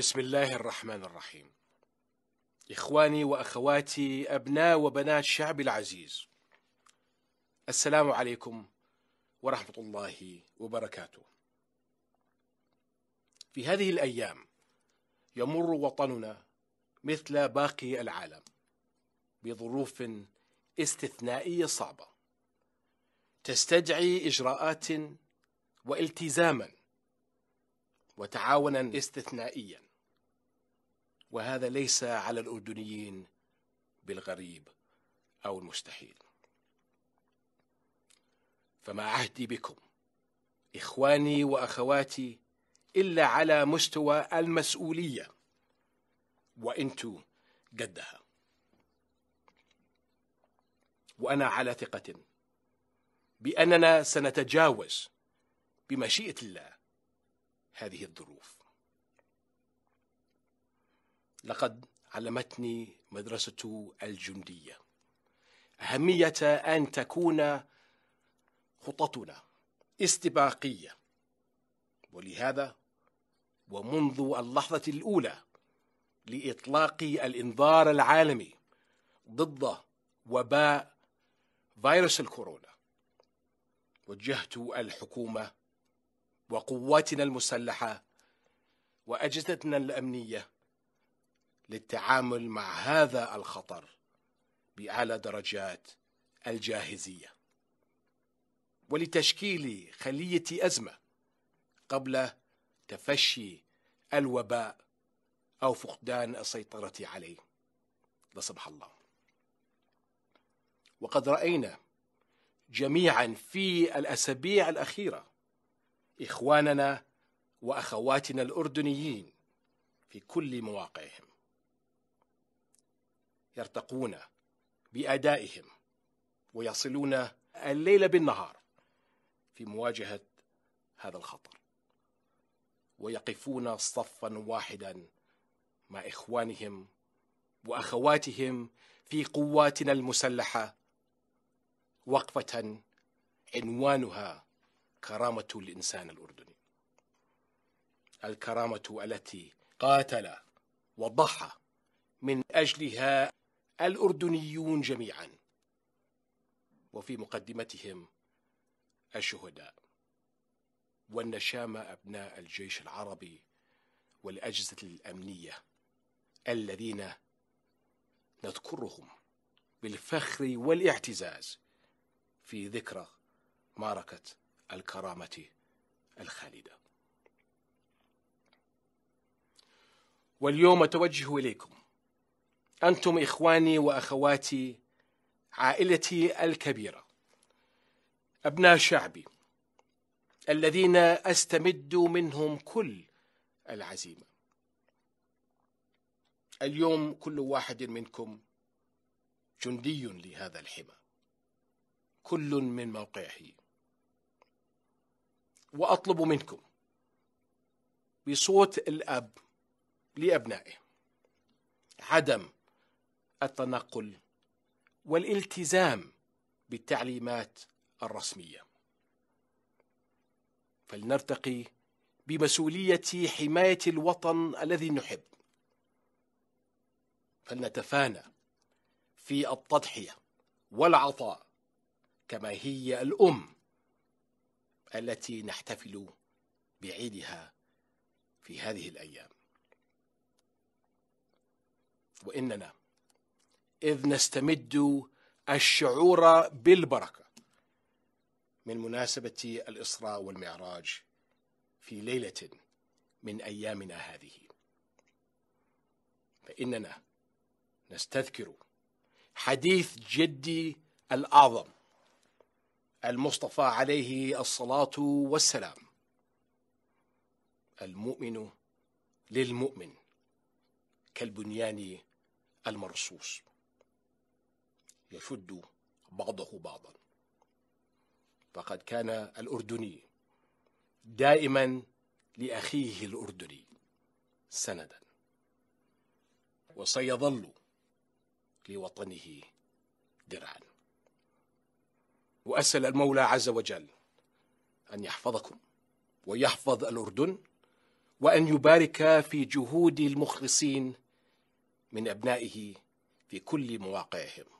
بسم الله الرحمن الرحيم إخواني وأخواتي أبناء وبنات شعبي العزيز السلام عليكم ورحمة الله وبركاته في هذه الأيام يمر وطننا مثل باقي العالم بظروف استثنائية صعبة تستدعي إجراءات والتزاما وتعاونا استثنائيا وهذا ليس على الأردنيين بالغريب أو المستحيل فما عهدي بكم إخواني وأخواتي إلا على مستوى المسؤولية وانتو قدها وأنا على ثقة بأننا سنتجاوز بمشيئة الله هذه الظروف لقد علمتني مدرسة الجندية أهمية أن تكون خططنا استباقية ولهذا ومنذ اللحظة الأولى لإطلاق الإنذار العالمي ضد وباء فيروس الكورونا وجهت الحكومة وقواتنا المسلحة وأجهزتنا الأمنية للتعامل مع هذا الخطر باعلى درجات الجاهزيه ولتشكيل خليه ازمه قبل تفشي الوباء او فقدان السيطره عليه لا سمح الله وقد راينا جميعا في الاسابيع الاخيره اخواننا واخواتنا الاردنيين في كل مواقعهم يرتقون بأدائهم ويصلون الليل بالنهار في مواجهة هذا الخطر ويقفون صفا واحدا مع إخوانهم وأخواتهم في قواتنا المسلحة وقفة عنوانها كرامة الإنسان الأردني الكرامة التي قاتل وضحى من أجلها الأردنيون جميعا وفي مقدمتهم الشهداء والنشامة أبناء الجيش العربي والأجهزة الأمنية الذين نذكرهم بالفخر والاعتزاز في ذكرى معركة الكرامة الخالدة واليوم أتوجه إليكم أنتم إخواني وأخواتي عائلتي الكبيرة أبناء شعبي الذين أستمد منهم كل العزيمة اليوم كل واحد منكم جندي لهذا الحمى كل من موقعه وأطلب منكم بصوت الأب لأبنائه عدم التنقل والالتزام بالتعليمات الرسمية فلنرتقي بمسؤولية حماية الوطن الذي نحب فلنتفانى في التضحية والعطاء كما هي الأم التي نحتفل بعيدها في هذه الأيام وإننا إذ نستمد الشعور بالبركة من مناسبة الإسراء والمعراج في ليلة من أيامنا هذه فإننا نستذكر حديث جدي الأعظم المصطفى عليه الصلاة والسلام المؤمن للمؤمن كالبنيان المرصوص يشد بعضه بعضا فقد كان الأردني دائما لأخيه الأردني سندا وسيظل لوطنه درعا وأسأل المولى عز وجل أن يحفظكم ويحفظ الأردن وأن يبارك في جهود المخلصين من أبنائه في كل مواقعهم